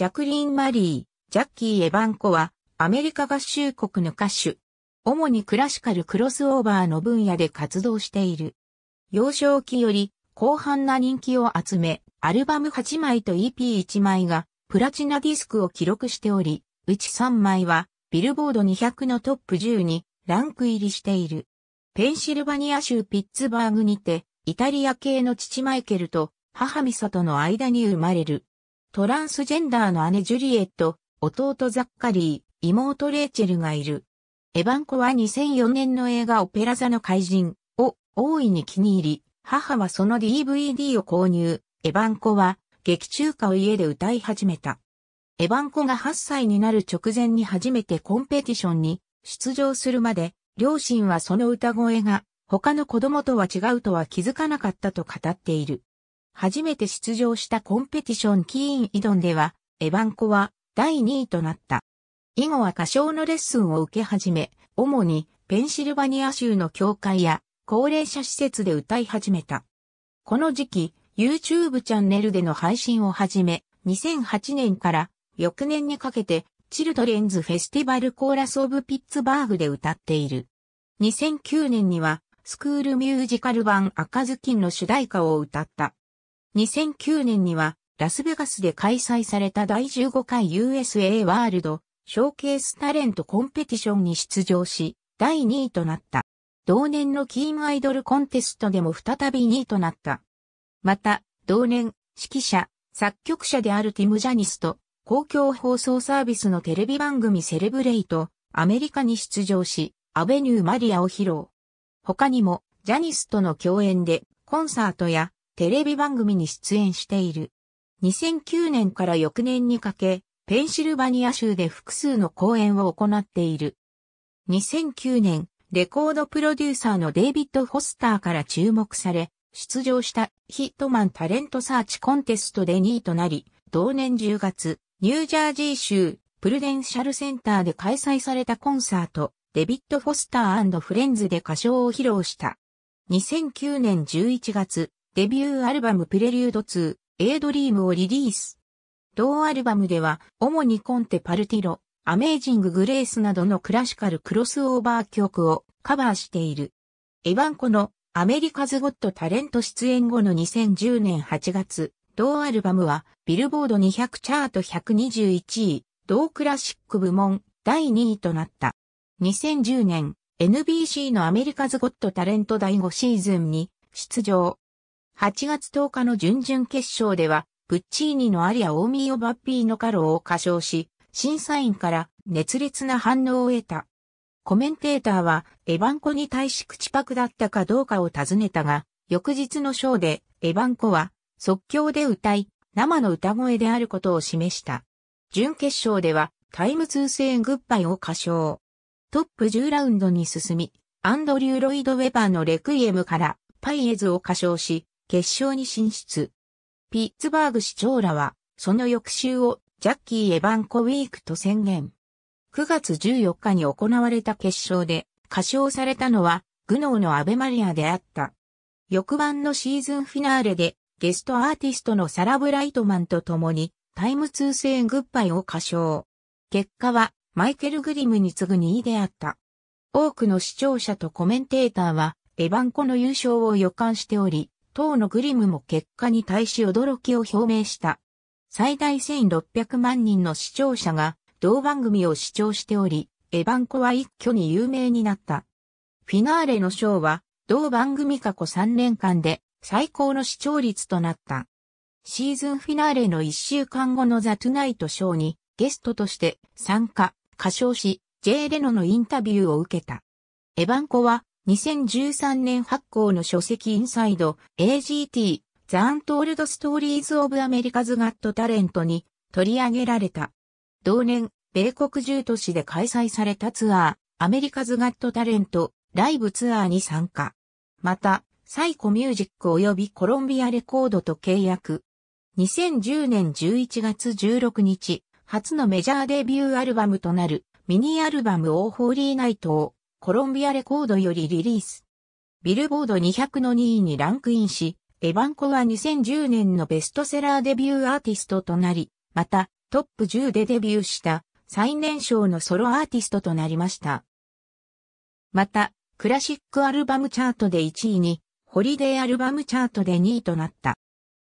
ジャクリーン・マリー、ジャッキー・エヴァンコは、アメリカ合衆国の歌手。主にクラシカルクロスオーバーの分野で活動している。幼少期より広範な人気を集め、アルバム8枚と EP1 枚がプラチナディスクを記録しており、うち3枚はビルボード200のトップ10にランク入りしている。ペンシルバニア州ピッツバーグにて、イタリア系の父マイケルと母ミサとの間に生まれる。トランスジェンダーの姉ジュリエット、弟ザッカリー、妹レイチェルがいる。エヴァンコは2004年の映画オペラ座の怪人を大いに気に入り、母はその DVD を購入。エヴァンコは劇中歌を家で歌い始めた。エヴァンコが8歳になる直前に初めてコンペティションに出場するまで、両親はその歌声が他の子供とは違うとは気づかなかったと語っている。初めて出場したコンペティションキーンイドンでは、エヴァンコは第2位となった。以後は歌唱のレッスンを受け始め、主にペンシルバニア州の教会や高齢者施設で歌い始めた。この時期、YouTube チャンネルでの配信を始め、2008年から翌年にかけて、チルドレンズフェスティバルコーラスオブピッツバーグで歌っている。2009年には、スクールミュージカル版赤ずきんの主題歌を歌った。2009年にはラスベガスで開催された第15回 USA ワールドショーケースタレントコンペティションに出場し、第2位となった。同年のキームアイドルコンテストでも再び2位となった。また、同年、指揮者、作曲者であるティム・ジャニスと、公共放送サービスのテレビ番組セレブレイト、アメリカに出場し、アベニュー・マリアを披露。他にも、ジャニスとの共演で、コンサートやテレビ番組に出演している。2009年から翌年にかけ、ペンシルバニア州で複数の公演を行っている。2009年、レコードプロデューサーのデイビッド・ホスターから注目され、出場したヒットマンタレントサーチコンテストで2位となり、同年10月、ニュージャージー州プルデンシャルセンターで開催されたコンサート、デビッド・フォスターフレンズで歌唱を披露した。2009年11月、デビューアルバムプレリュード2、エイドリームをリリース。同アルバムでは、主にコンテパルティロ、アメージンググレースなどのクラシカルクロスオーバー曲をカバーしている。エヴァンコのアメリカズ・ゴット・タレント出演後の2010年8月、同アルバムはビルボード200チャート121位、同クラシック部門第2位となった。2010年、NBC のアメリカズ・ゴット・タレント第5シーズンに出場。8月10日の準々決勝では、プッチーニのアリア・オーミー・オバッピーノ・カローを歌唱し、審査員から熱烈な反応を得た。コメンテーターは、エヴァンコに対し口パクだったかどうかを尋ねたが、翌日のショーで、エヴァンコは、即興で歌い、生の歌声であることを示した。準決勝では、タイム2制グッバイを歌唱。トップ10ラウンドに進み、アンドリュー・ロイド・ウェバーのレクイエムから、パイエズを歌唱し、決勝に進出。ピッツバーグ市長らは、その翌週をジャッキー・エバンコウィークと宣言。9月14日に行われた決勝で、歌唱されたのは、グノーのアベマリアであった。翌晩のシーズンフィナーレで、ゲストアーティストのサラ・ブライトマンと共に、タイム2世グッバイを歌唱。結果は、マイケル・グリムに次ぐ2位であった。多くの視聴者とコメンテーターは、エバンコの優勝を予感しており、当のグリムも結果に対し驚きを表明した。最大1600万人の視聴者が同番組を視聴しており、エヴァンコは一挙に有名になった。フィナーレの賞は、同番組過去3年間で最高の視聴率となった。シーズンフィナーレの1週間後のザ・トゥナイトショーにゲストとして参加、歌唱し、J・ レノのインタビューを受けた。エヴァンコは2013年発行の書籍インサイド AGT The Untold Stories of America's Got Talent に取り上げられた。同年、米国10都市で開催されたツアー、アメリカズ・ガット・タレント、ライブツアーに参加。また、サイコミュージック及びコロンビアレコードと契約。2010年11月16日、初のメジャーデビューアルバムとなるミニアルバムオーホーリーナイトをコロンビアレコードよりリリース。ビルボード200の2位にランクインし、エヴァンコは2010年のベストセラーデビューアーティストとなり、またトップ10でデビューした最年少のソロアーティストとなりました。また、クラシックアルバムチャートで1位に、ホリデーアルバムチャートで2位となった。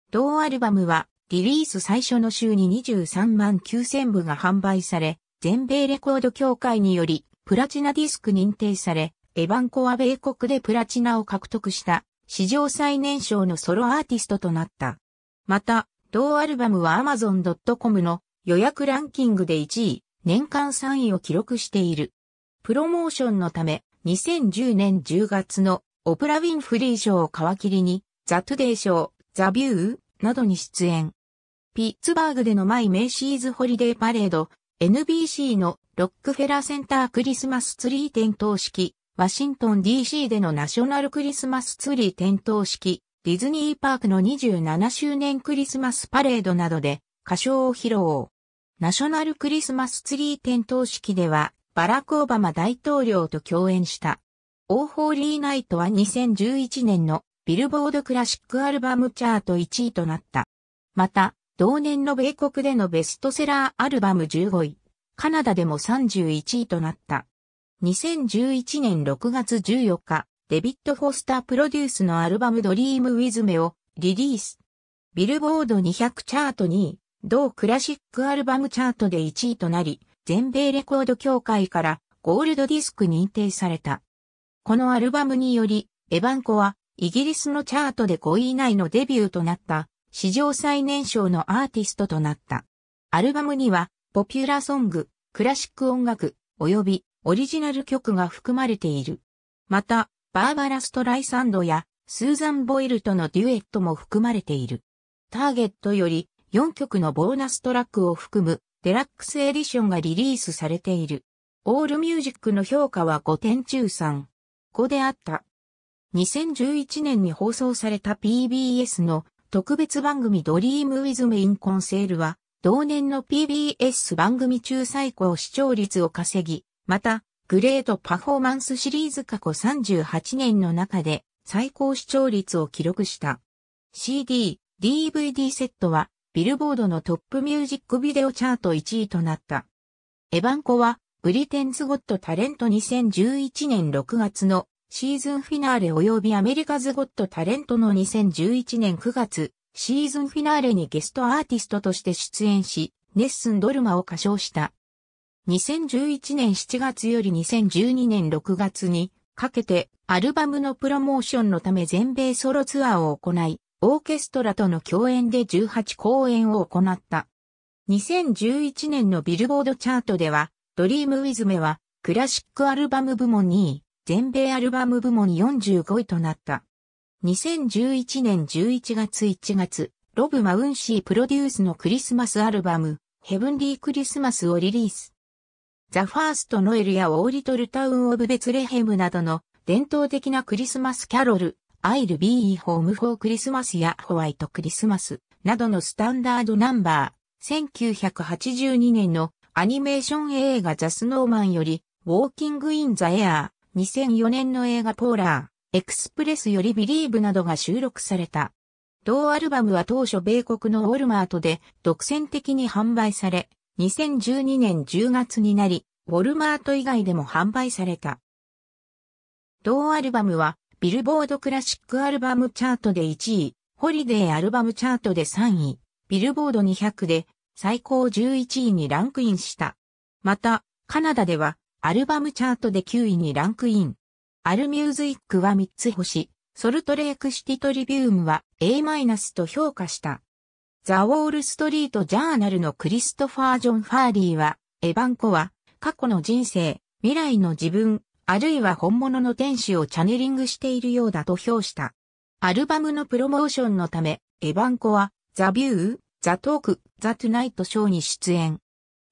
同アルバムは、リリース最初の週に23万9000部が販売され、全米レコード協会により、プラチナディスク認定され、エヴァンコは米国でプラチナを獲得した史上最年少のソロアーティストとなった。また、同アルバムは Amazon.com の予約ランキングで1位、年間3位を記録している。プロモーションのため、2010年10月のオプラ・ウィンフリー賞を皮切りに、ザ・トゥデイ賞、ザ・ビューなどに出演。ピッツバーグでのマイ・メイシーズホリデーパレード、NBC のロックフェラーセンタークリスマスツリー点灯式、ワシントン DC でのナショナルクリスマスツリー点灯式、ディズニーパークの27周年クリスマスパレードなどで歌唱を披露。ナショナルクリスマスツリー点灯式では、バラク・オバマ大統領と共演した。オーホーリーナイトは2011年のビルボードクラシックアルバムチャート1位となった。また、同年の米国でのベストセラーアルバム15位、カナダでも31位となった。2011年6月14日、デビッド・フォスタープロデュースのアルバムドリーム・ウィズ・メをリリース。ビルボード200チャート2位、同クラシックアルバムチャートで1位となり、全米レコード協会からゴールドディスク認定された。このアルバムにより、エヴァンコはイギリスのチャートで5位以内のデビューとなった、史上最年少のアーティストとなった。アルバムにはポピュラーソング、クラシック音楽、及びオリジナル曲が含まれている。また、バーバラ・ストライサンドやスーザン・ボイルとのデュエットも含まれている。ターゲットより4曲のボーナストラックを含むデラックスエディションがリリースされている。オールミュージックの評価は5点中3。5であった。2011年に放送された PBS の特別番組ドリームウィズメインコンセールは同年の PBS 番組中最高視聴率を稼ぎ、また、グレートパフォーマンスシリーズ過去38年の中で最高視聴率を記録した。CD、DVD セットはビルボードのトップミュージックビデオチャート1位となった。エヴァンコはブリテンズ・ゴット・タレント2011年6月のシーズンフィナーレ及びアメリカズ・ゴット・タレントの2011年9月シーズンフィナーレにゲストアーティストとして出演し、ネッスンドルマを歌唱した。2011年7月より2012年6月にかけてアルバムのプロモーションのため全米ソロツアーを行い、オーケストラとの共演で18公演を行った。2011年のビルボードチャートでは、ドリームウィズメはクラシックアルバム部門2位、全米アルバム部門45位となった。2011年11月1月、ロブ・マウンシープロデュースのクリスマスアルバム、ヘブンリー・クリスマスをリリース。ザ・ファースト・ノエルやオー・リトル・タウン・オブ・ベツレヘムなどの伝統的なクリスマスキャロル、アイル・ビー・ホーム・フォー・クリスマスやホワイトクリスマスなどのスタンダードナンバー、1982年のアニメーション映画ザ・スノーマンより、ウォーキング・イン・ザ・エアー、2004年の映画ポーラー、エクスプレスよりビリーブなどが収録された。同アルバムは当初米国のウォルマートで独占的に販売され、2012年10月になり、ウォルマート以外でも販売された。同アルバムは、ビルボードクラシックアルバムチャートで1位、ホリデーアルバムチャートで3位、ビルボード200で最高11位にランクインした。また、カナダではアルバムチャートで9位にランクイン。アルミューズイックは3つ星、ソルトレークシティトリビウムは A- と評価した。ザ・ウォール・ストリート・ジャーナルのクリストファー・ジョン・ファーリーは、エヴァンコは、過去の人生、未来の自分、あるいは本物の天使をチャネリングしているようだと評した。アルバムのプロモーションのため、エヴァンコは、ザ・ビュー、ザ・トーク、ザ・トゥナイト・ショーに出演。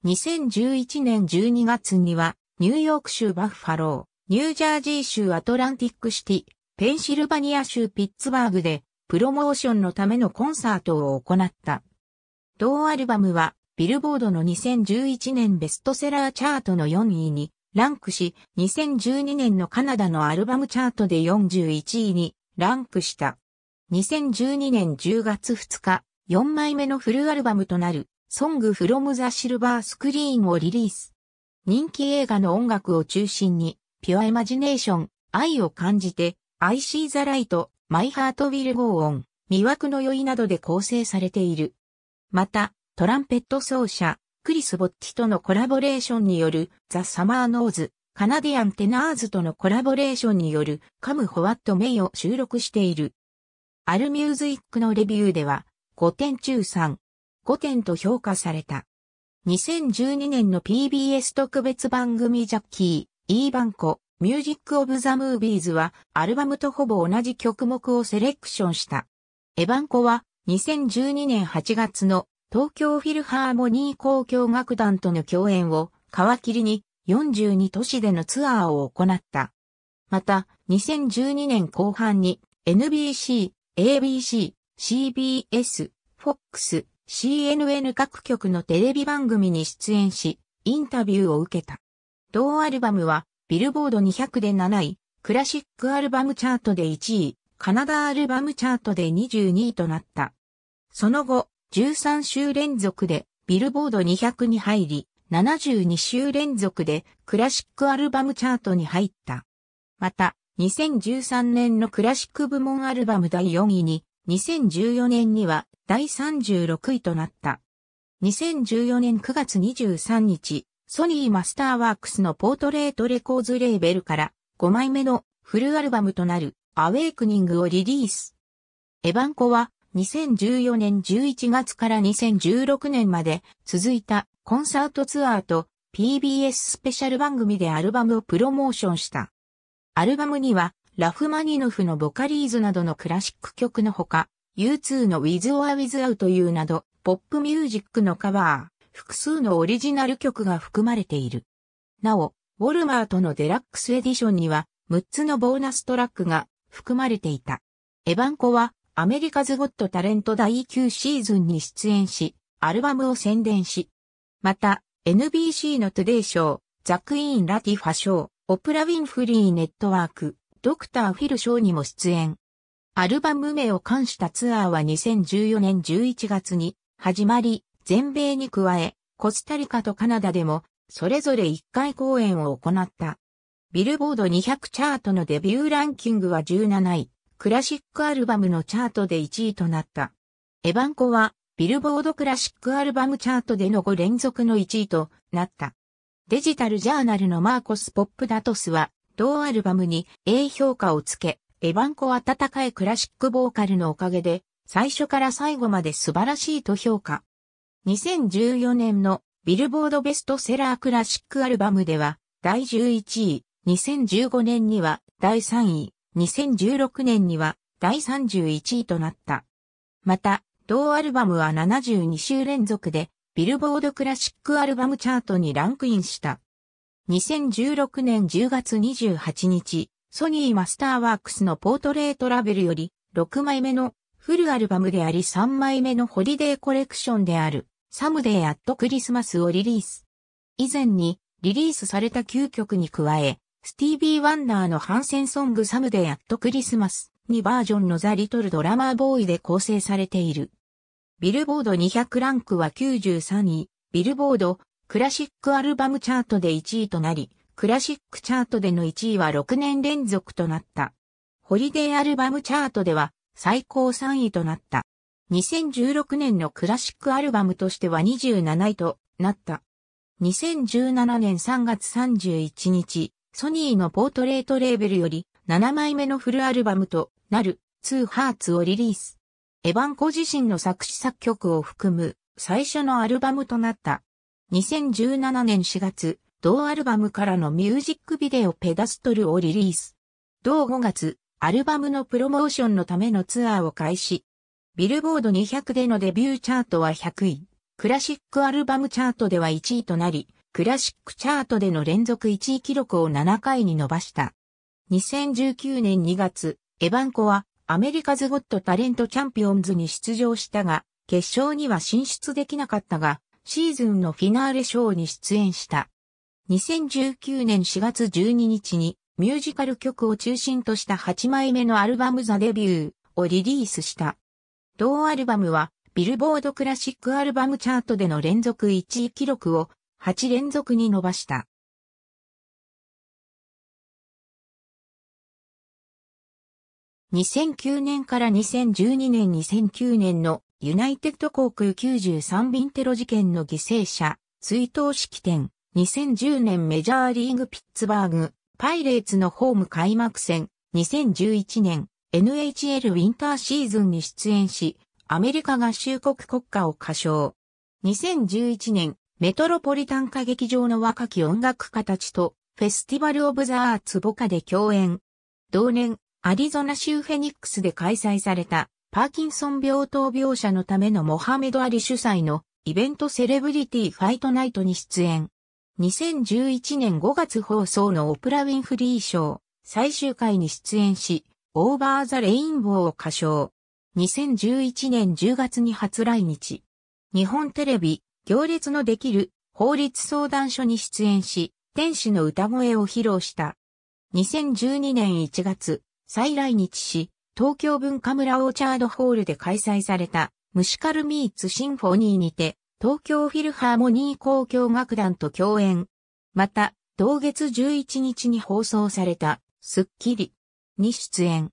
2011年12月には、ニューヨーク州バッファロニュージャージー州アトランティックシティ、ペンシルバニア州ピッツバーグで、プロモーションのためのコンサートを行った。同アルバムは、ビルボードの2011年ベストセラーチャートの4位に、ランクし、2012年のカナダのアルバムチャートで41位に、ランクした。2012年10月2日、4枚目のフルアルバムとなる、ソングフロムザシルバースクリーンをリリース。人気映画の音楽を中心に、ピュアイマジネーション、愛を感じて、I see the light, my heart will go on、魅惑の酔いなどで構成されている。また、トランペット奏者、クリス・ボッチとのコラボレーションによる、ザ・サマー・ノーズ、カナディアン・テナーズとのコラボレーションによる、カム・ホワット・メイを収録している。アルミューズイックのレビューでは、5点中3、5点と評価された。2012年の PBS 特別番組ジャッキー。イーバンコ、ミュージック・オブ・ザ・ムービーズはアルバムとほぼ同じ曲目をセレクションした。エバンコは2012年8月の東京フィルハーモニー交響楽団との共演を皮切りに42都市でのツアーを行った。また、2012年後半に NBC、ABC、CBS、FOX、CNN 各局のテレビ番組に出演し、インタビューを受けた。同アルバムは、ビルボード200で7位、クラシックアルバムチャートで1位、カナダアルバムチャートで22位となった。その後、13週連続で、ビルボード200に入り、72週連続で、クラシックアルバムチャートに入った。また、2013年のクラシック部門アルバム第4位に、2014年には第36位となった。2014年9月23日、ソニーマスターワークスのポートレートレコーズレーベルから5枚目のフルアルバムとなるアウェイクニングをリリース。エバンコは2014年11月から2016年まで続いたコンサートツアーと PBS スペシャル番組でアルバムをプロモーションした。アルバムにはラフマニノフのボカリーズなどのクラシック曲のほか、U2 の With or Without You など、ポップミュージックのカバー、複数のオリジナル曲が含まれている。なお、ウォルマートのデラックスエディションには6つのボーナストラックが含まれていた。エヴァンコはアメリカズ・ゴット・タレント第9シーズンに出演し、アルバムを宣伝し、また NBC のトゥデイショー、ザ・クイーン・ラティファショー、オプラ・ウィンフリーネットワーク、ドクター・フィル・ショーにも出演。アルバム名を冠したツアーは2014年11月に始まり、全米に加え、コスタリカとカナダでも、それぞれ1回公演を行った。ビルボード200チャートのデビューランキングは17位、クラシックアルバムのチャートで1位となった。エバンコは、ビルボードクラシックアルバムチャートでの5連続の1位となった。デジタルジャーナルのマーコス・ポップダトスは、同アルバムに A 評価をつけ、エバンコ温かいクラシックボーカルのおかげで、最初から最後まで素晴らしいと評価。2014年のビルボードベストセラークラシックアルバムでは第11位、2015年には第3位、2016年には第31位となった。また、同アルバムは72週連続でビルボードクラシックアルバムチャートにランクインした。2016年10月28日、ソニーマスターワークスのポートレートラベルより6枚目のフルアルバムであり3枚目のホリデーコレクションである。サムデイアットクリスマスをリリース。以前にリリースされた9曲に加え、スティービー・ワンダーの反戦ソングサムデイアットクリスマスにバージョンのザ・リトル・ドラマーボーイで構成されている。ビルボード200ランクは93位、ビルボードクラシックアルバムチャートで1位となり、クラシックチャートでの1位は6年連続となった。ホリデーアルバムチャートでは最高3位となった。2016年のクラシックアルバムとしては27位となった。2017年3月31日、ソニーのポートレートレーベルより7枚目のフルアルバムとなる2ハーツをリリース。エヴァンコ自身の作詞作曲を含む最初のアルバムとなった。2017年4月、同アルバムからのミュージックビデオペダストルをリリース。同5月、アルバムのプロモーションのためのツアーを開始。ビルボード200でのデビューチャートは100位、クラシックアルバムチャートでは1位となり、クラシックチャートでの連続1位記録を7回に伸ばした。2019年2月、エヴァンコはアメリカズ・ゴット・タレント・チャンピオンズに出場したが、決勝には進出できなかったが、シーズンのフィナーレショーに出演した。2019年4月12日にミュージカル曲を中心とした8枚目のアルバムザ・デビューをリリースした。同アルバムは、ビルボードクラシックアルバムチャートでの連続1位記録を8連続に伸ばした。2009年から2012年2009年のユナイテッド航空93便テロ事件の犠牲者、追悼式典、2010年メジャーリーグピッツバーグ、パイレーツのホーム開幕戦、2011年 NHL ウィンターシーズンに出演し、アメリカ合衆国国歌を歌唱。2011年、メトロポリタン歌劇場の若き音楽家たちと、フェスティバル・オブ・ザ・アーツ・ボカで共演。同年、アリゾナ州フェニックスで開催された、パーキンソン病棟描写のためのモハメド・アリ主催のイベントセレブリティファイトナイトに出演。2011年5月放送のオプラ・ウィンフリー賞最終回に出演し、オーバーザレインボーを歌唱。2011年10月に初来日。日本テレビ、行列のできる法律相談所に出演し、天使の歌声を披露した。2012年1月、再来日し、東京文化村オーチャードホールで開催された、ムシカルミーツシンフォニーにて、東京フィルハーモニー交響楽団と共演。また、同月11日に放送された、スッキリ、に出演。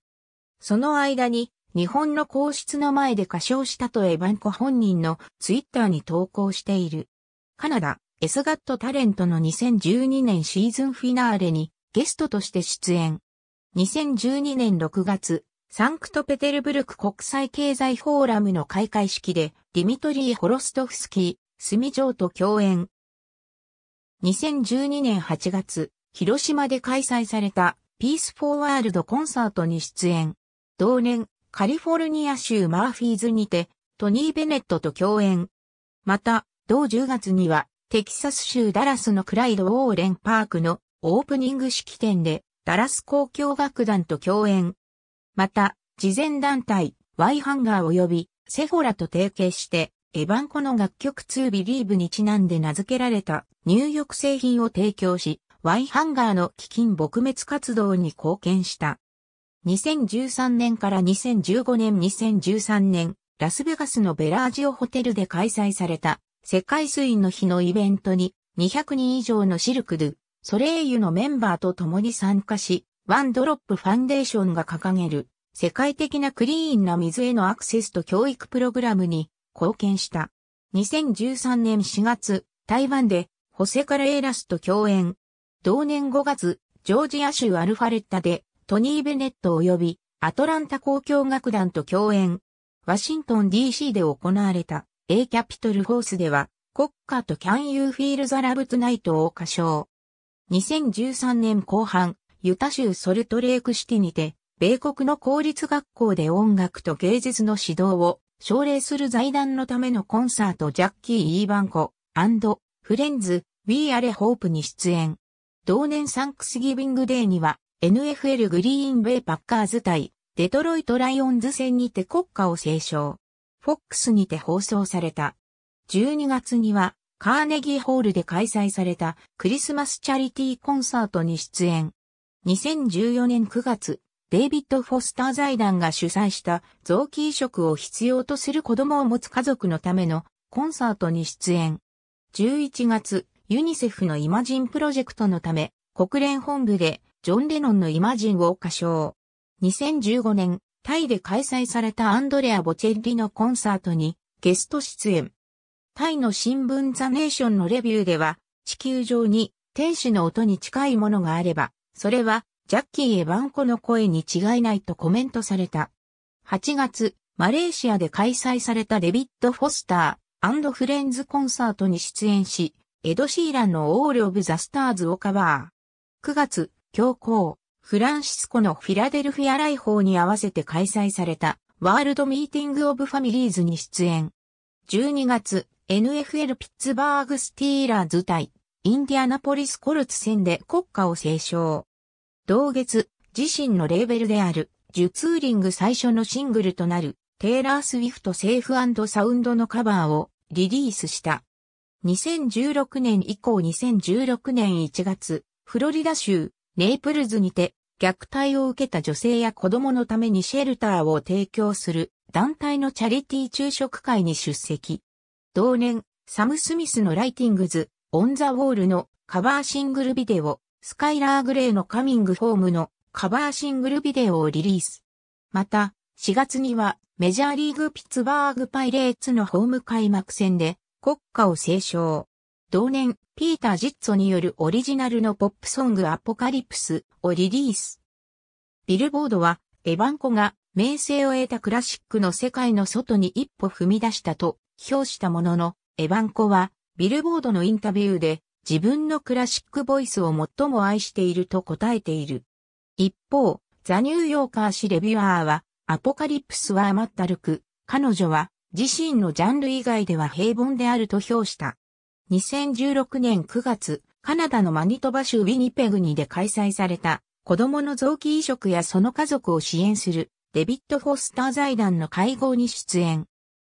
その間に、日本の皇室の前で歌唱したとエヴァンコ本人のツイッターに投稿している。カナダ、エスガットタレントの2012年シーズンフィナーレにゲストとして出演。2012年6月、サンクトペテルブルク国際経済フォーラムの開会式で、ディミトリー・ホロストフスキー、スミジョーと共演。2012年8月、広島で開催されたピース・フォー・ワールド・コンサートに出演。同年、カリフォルニア州マーフィーズにて、トニー・ベネットと共演。また、同10月には、テキサス州ダラスのクライド・オーレン・パークのオープニング式典で、ダラス交響楽団と共演。また、事前団体、ワイハンガー及び、セフォラと提携して、エヴァンコの楽曲2ビリーブにちなんで名付けられた入浴製品を提供し、ワイハンガーの基金撲滅活動に貢献した。2013年から2015年2013年、ラスベガスのベラージオホテルで開催された世界水の日のイベントに200人以上のシルクドゥ、ソレイユのメンバーと共に参加し、ワンドロップファンデーションが掲げる世界的なクリーンな水へのアクセスと教育プログラムに貢献した。2013年4月、台湾でホセカレーラスと共演、同年5月、ジョージア州アルファレッタで、トニー・ベネット及び、アトランタ交響楽団と共演。ワシントン DC で行われた、A キャピトルホースでは、国家と Can You Feel the Love Tonight を歌唱。2013年後半、ユタ州ソルトレークシティにて、米国の公立学校で音楽と芸術の指導を奨励する財団のためのコンサートジャッキー・イーバンコフレンズ・ウィー・アレ・ホープに出演。同年サンクスギビングデーには、NFL グリーンベイパッカーズ対、デトロイトライオンズ戦にて国歌を斉唱。FOX にて放送された。12月には、カーネギーホールで開催されたクリスマスチャリティーコンサートに出演。2014年9月、デイビッド・フォスター財団が主催した臓器移植を必要とする子供を持つ家族のためのコンサートに出演。11月、ユニセフのイマジンプロジェクトのため、国連本部でジョン・レノンのイマジンを歌唱。2015年、タイで開催されたアンドレア・ボチェッリのコンサートにゲスト出演。タイの新聞ザ・ネーションのレビューでは、地球上に天使の音に近いものがあれば、それはジャッキー・エヴァンコの声に違いないとコメントされた。8月、マレーシアで開催されたデビッド・フォスターフレンズコンサートに出演し、エド・シーランのオール・オブ・ザ・スターズをカバー。9月、教皇、フランシスコのフィラデルフィア来訪に合わせて開催されたワールドミーティング・オブ・ファミリーズに出演。12月、NFL ピッツバーグ・スティーラーズ対インディアナポリス・コルツ戦で国歌を斉唱。同月、自身のレーベルである、ジュツーリング最初のシングルとなる、テイラー・スウィフト・セーフサウンドのカバーをリリースした。2016年以降2016年1月、フロリダ州、ネイプルズにて、虐待を受けた女性や子供のためにシェルターを提供する団体のチャリティー昼食会に出席。同年、サム・スミスのライティングズ、オン・ザ・ウォールのカバーシングルビデオ、スカイラー・グレーのカミング・ホームのカバーシングルビデオをリリース。また、4月にはメジャーリーグ・ピッツバーグ・パイレーツのホーム開幕戦で国歌を斉唱。同年、ピーター・ジッツォによるオリジナルのポップソングアポカリプスをリリース。ビルボードは、エヴァンコが名声を得たクラシックの世界の外に一歩踏み出したと評したものの、エヴァンコは、ビルボードのインタビューで、自分のクラシックボイスを最も愛していると答えている。一方、ザ・ニューヨーカー誌レビュアーは、アポカリプスは甘ったるく、彼女は自身のジャンル以外では平凡であると評した。2016年9月、カナダのマニトバ州ウィニペグにで開催された子供の臓器移植やその家族を支援するデビッド・フォスター財団の会合に出演。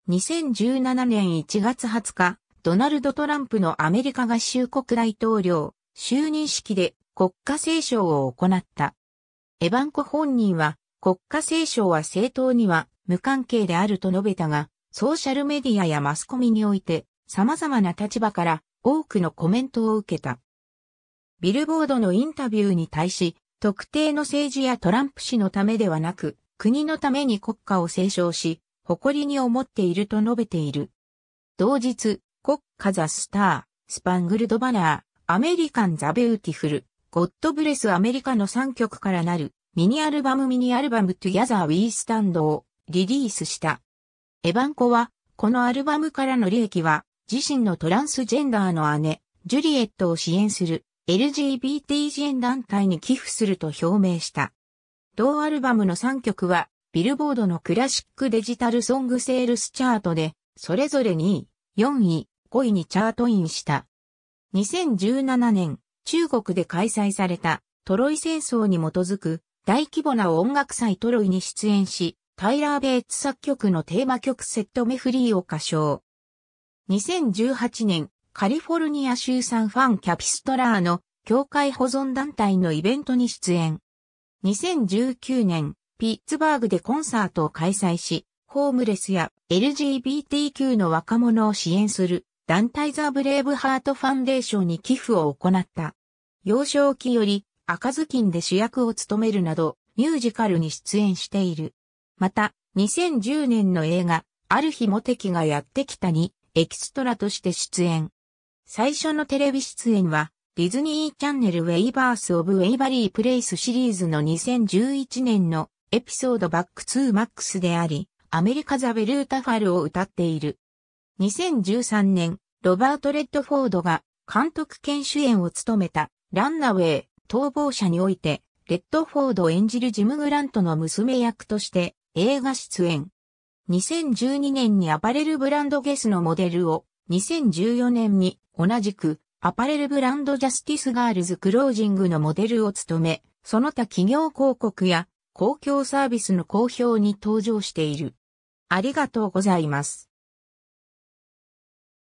2017年1月20日、ドナルド・トランプのアメリカ合衆国大統領就任式で国家斉唱を行った。エバンコ本人は国家斉唱は政党には無関係であると述べたが、ソーシャルメディアやマスコミにおいて様々な立場から多くのコメントを受けた。ビルボードのインタビューに対し、特定の政治やトランプ氏のためではなく、国のために国家を斉唱し、誇りに思っていると述べている。同日、国家ザスター、スパングルドバナー、アメリカンザベューティフル、ゴッドブレスアメリカの3曲からなるミニアルバムミニアルバムトゥギャザーウィースタンドをリリースした。エバンコは、このアルバムからの利益は、自身のトランスジェンダーの姉、ジュリエットを支援する LGBT 支援団体に寄付すると表明した。同アルバムの3曲は、ビルボードのクラシックデジタルソングセールスチャートで、それぞれ2位、4位、5位にチャートインした。2017年、中国で開催されたトロイ戦争に基づく大規模な音楽祭トロイに出演し、タイラー・ベイツ作曲のテーマ曲セットメフリーを歌唱。2018年、カリフォルニア州産ファン・キャピストラーの教会保存団体のイベントに出演。2019年、ピッツバーグでコンサートを開催し、ホームレスや LGBTQ の若者を支援する団体ザ・ブレイブハートファンデーションに寄付を行った。幼少期より赤ずきんで主役を務めるなどミュージカルに出演している。また、2010年の映画、ある日モテキがやってきたに、エキストラとして出演。最初のテレビ出演は、ディズニーチャンネルウェイバース・オブ・ウェイバリー・プレイスシリーズの2011年のエピソードバックツー・マックスであり、アメリカザ・ベルータ・ファルを歌っている。2013年、ロバート・レッドフォードが監督兼主演を務めたランナウェイ逃亡者において、レッドフォード演じるジム・グラントの娘役として映画出演。2012年にアパレルブランドゲスのモデルを、2014年に同じくアパレルブランドジャスティスガールズクロージングのモデルを務め、その他企業広告や公共サービスの公表に登場している。ありがとうございます。